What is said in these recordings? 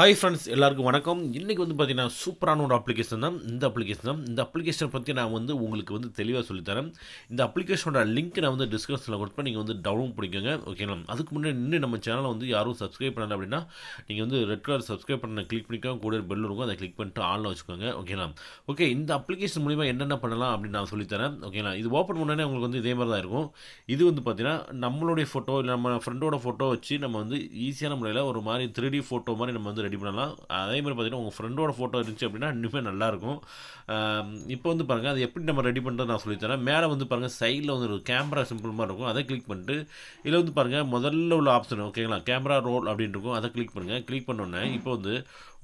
hi friends எல்லாருக்கும் வணக்கம் இன்றைக்கி வந்து பார்த்தீங்கன்னா சூப்பரான ஒரு அப்ளிகேஷன் தான் இந்த அப்ளிகேஷன் தான் இந்த அப்ளிகேஷனை பற்றி நான் வந்து உங்களுக்கு வந்து தெளிவாக சொல்லித்தரேன் இந்த அப்ளிகேஷனோட லிங்க் நான் வந்து டிஸ்கிரிப்ஷனில் கொடுப்பேன் நீங்கள் வந்து டவுன்லோட் பண்ணிக்கோங்க ஓகேங்களா அதுக்கு முன்னாடி நின்று நம்ம சேனலை வந்து யாரும் சப்ஸ்கிரைப் பண்ணல அப்படின்னா நீங்கள் வந்து ரெட் கலர் சப்ஸ்கிரைப் பண்ண கிளிக் பண்ணிக்கோங்க கூட பெல் இருக்கும் அதை கிளிக் பண்ணிட்டு ஆனில் வச்சுக்கோங்க ஓகேங்களா ஓகே இந்த அப்ளிகேஷன் மூலிமா என்னென்ன பண்ணலாம் அப்படின்னு நான் சொல்லித்தரேன் ஓகேங்களா இது ஓப்பன் பண்ணோடனே உங்களுக்கு வந்து இதே மாதிரி தான் இருக்கும் இது வந்து பார்த்தீங்கன்னா நம்மளுடைய ஃபோட்டோ இல்லை நம்ம ஃப்ரெண்டோட ஃபோட்டோ வச்சு நம்ம வந்து ஈஸியான முறையில் ஒரு மாதிரி த்ரீ ஃபோட்டோ மாதிரி நம்ம வந்து ரெடி பண்ணலாம் அதே மாதிரி பார்த்தீங்கன்னா உங்கள் ஃப்ரெண்டோட ஃபோட்டோ இருந்துச்சு அப்படின்னா இன்னுமே நல்லாயிருக்கும் இப்போ வந்து பாருங்கள் அது எப்படி நம்ம ரெடி பண்ணுறது நான் சொல்லித்தரேன் மேலே வந்து பாருங்கள் சைடில் வந்து ஒரு கேமரா சிம்பிள் மாதிரி இருக்கும் அதை கிளிக் பண்ணிட்டு இதில் வந்து பாருங்கள் முதல்ல உள்ள ஆப்ஷன் ஓகேங்களா கேமரா ரோல் அப்படின்னு இருக்கும் அதை கிளிக் பண்ணுங்கள் கிளிக் பண்ணோடனே இப்போ வந்து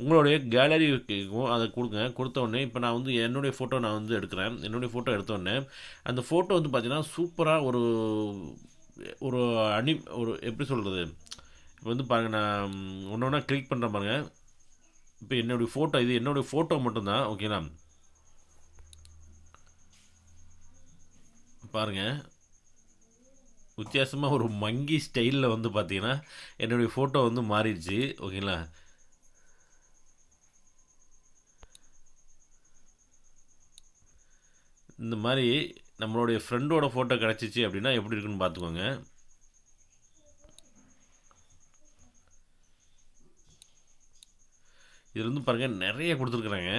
உங்களுடைய கேலரி இருக்கும் அதை கொடுங்க கொடுத்தோடனே இப்போ நான் வந்து என்னுடைய ஃபோட்டோ நான் வந்து எடுக்கிறேன் என்னுடைய ஃபோட்டோ எடுத்தோடனே அந்த ஃபோட்டோ வந்து பார்த்தீங்கன்னா சூப்பராக ஒரு ஒரு அனி ஒரு எப்படி சொல்கிறது இப்போ வந்து பாருங்கள் நான் ஒன்று ஒன்றா கிளிக் பண்ணுறேன் பாருங்கள் இப்போ என்னுடைய ஃபோட்டோ இது என்னுடைய ஃபோட்டோ மட்டும்தான் ஓகேங்களா பாருங்கள் வித்தியாசமாக ஒரு மங்கி ஸ்டைலில் வந்து பார்த்தீங்கன்னா என்னுடைய ஃபோட்டோ வந்து மாறிடுச்சு ஓகேங்களா இந்த மாதிரி நம்மளுடைய ஃப்ரெண்டோட ஃபோட்டோ கிடச்சிச்சு அப்படின்னா எப்படி இருக்குன்னு பார்த்துக்கோங்க இதில் வந்து பாருங்கள் நிறைய கொடுத்துருக்குறாங்க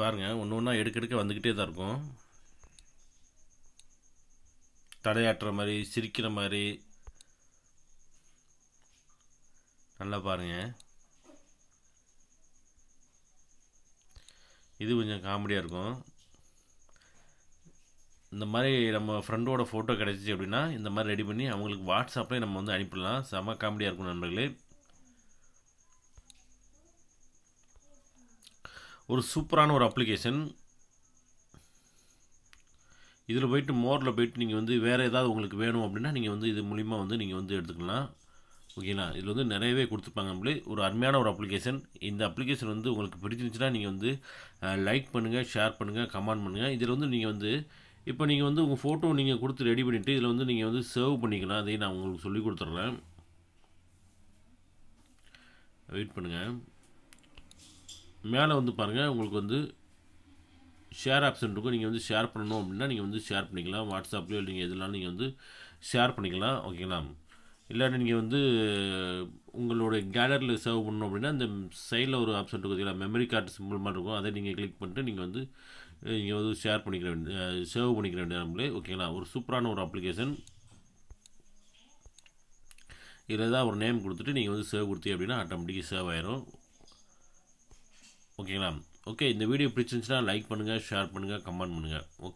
பாருங்கள் ஒன்று ஒன்றா எடுக்க எடுக்க வந்துக்கிட்டே தான் இருக்கும் தடையாட்டுற மாதிரி சிரிக்கிற மாதிரி நல்லா பாருங்கள் இது கொஞ்சம் காமெடியாக இருக்கும் இந்த மாதிரி நம்ம ஃப்ரெண்டோட ஃபோட்டோ கிடச்சிச்சு அப்படின்னா இந்த மாதிரி ரெடி பண்ணி அவங்களுக்கு வாட்ஸ்அப்லேயே நம்ம வந்து அனுப்பிடலாம் செம காமெடியாக இருக்கும் நண்பர்களே ஒரு சூப்பரான ஒரு அப்ளிகேஷன் இதில் போயிட்டு மோரில் போயிட்டு நீங்கள் வந்து வேறு ஏதாவது உங்களுக்கு வேணும் அப்படின்னா நீங்கள் வந்து இது மூலிமா வந்து நீங்கள் வந்து எடுத்துக்கலாம் ஓகேங்களா இதில் வந்து நிறையவே கொடுத்துருப்பாங்க நம்மளே ஒரு அருமையான ஒரு அப்ளிகேஷன் இந்த அப்ளிகேஷன் வந்து உங்களுக்கு பிடிச்சிருந்துச்சுன்னா நீங்கள் வந்து லைக் பண்ணுங்கள் ஷேர் பண்ணுங்கள் கமெண்ட் பண்ணுங்கள் இதில் வந்து நீங்கள் வந்து இப்போ நீங்கள் வந்து உங்கள் ஃபோட்டோ நீங்கள் கொடுத்து ரெடி பண்ணிவிட்டு இதில் வந்து நீங்கள் வந்து சர்வ் பண்ணிக்கலாம் அதையும் நான் உங்களுக்கு சொல்லி கொடுத்துட்றேன் வெயிட் பண்ணுங்கள் மேலே வந்து பாருங்கள் உங்களுக்கு வந்து ஷேர் ஆப்ஷன் இருக்கும் நீங்கள் வந்து ஷேர் பண்ணணும் அப்படின்னா நீங்கள் வந்து ஷேர் பண்ணிக்கலாம் வாட்ஸ்அப்லேயோ நீங்கள் எதுனாலும் நீங்கள் வந்து ஷேர் பண்ணிக்கலாம் ஓகேங்களா இல்லாட்டி நீங்கள் வந்து உங்களோட கேலரியில் சர்வ் பண்ணணும் அப்படின்னா அந்த சைடில் ஒரு ஆப்ஷன் இருக்கும் இல்லை மெமரி கார்டு சிம்பிள் மாதிரி இருக்கும் அதை நீங்கள் கிளிக் பண்ணிட்டு நீங்கள் வந்து நீங்கள் வந்து ஷேர் பண்ணிக்கிற வேண்டிய சேவ் பண்ணிக்கிற வேண்டிய நம்மளே ஓகேங்களா ஒரு சூப்பரான ஒரு அப்ளிகேஷன் இதில் தான் ஒரு நேம் கொடுத்துட்டு நீங்கள் வந்து சேவ் கொடுத்தீங்க அப்படின்னா ஆட்டோமேட்டிக்காக சேவ் ஆயிரும் ஓகேங்களா ஓகே இந்த வீடியோ பிடிச்சிருந்துச்சுன்னா லைக் பண்ணுங்கள் ஷேர் பண்ணுங்கள் கமெண்ட் பண்ணுங்கள் ஓகே